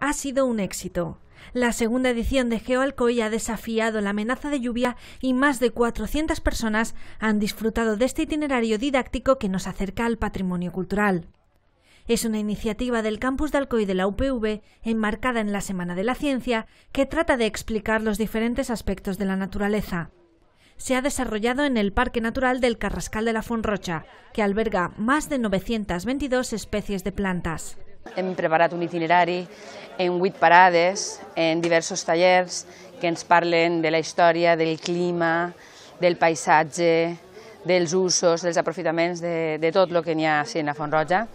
ha sido un éxito. La segunda edición de GeoAlcoy ha desafiado la amenaza de lluvia y más de 400 personas han disfrutado de este itinerario didáctico que nos acerca al patrimonio cultural. Es una iniciativa del campus de Alcoy de la UPV, enmarcada en la Semana de la Ciencia, que trata de explicar los diferentes aspectos de la naturaleza. Se ha desarrollado en el Parque Natural del Carrascal de la Fonrocha, que alberga más de 922 especies de plantas. Hem preparat un itinerari en vuit parades, en diversos tallers que ens parlen de la història, del clima, del paisatge, dels usos, dels aprofitaments, de, de tot el que n'hi ha a Font Roja.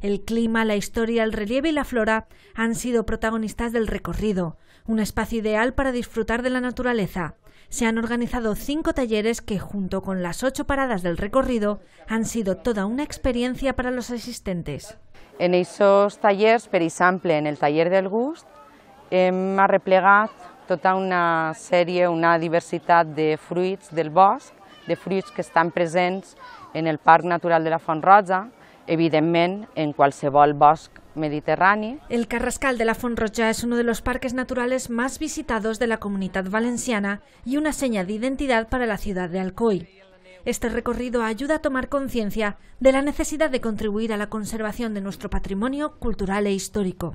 El clima, la historia, el relieve y la flora han sido protagonistas del recorrido, un espacio ideal para disfrutar de la naturaleza. Se han organizado cinco talleres que, junto con las ocho paradas del recorrido, han sido toda una experiencia para los asistentes. En esos talleres, per exemple, en el taller em, tota del gust, hemos replegado toda una serie, una diversidad de frutos del bosque... de frutos que están presentes en el Parque Natural de la Font ...evidentemente en cualquier bosc mediterráneo". El Carrascal de la Fonrocha es uno de los parques naturales más visitados de la comunidad valenciana y una seña de identidad para la ciudad de Alcoy. Este recorrido ayuda a tomar conciencia de la necesidad de contribuir a la conservación de nuestro patrimonio cultural e histórico.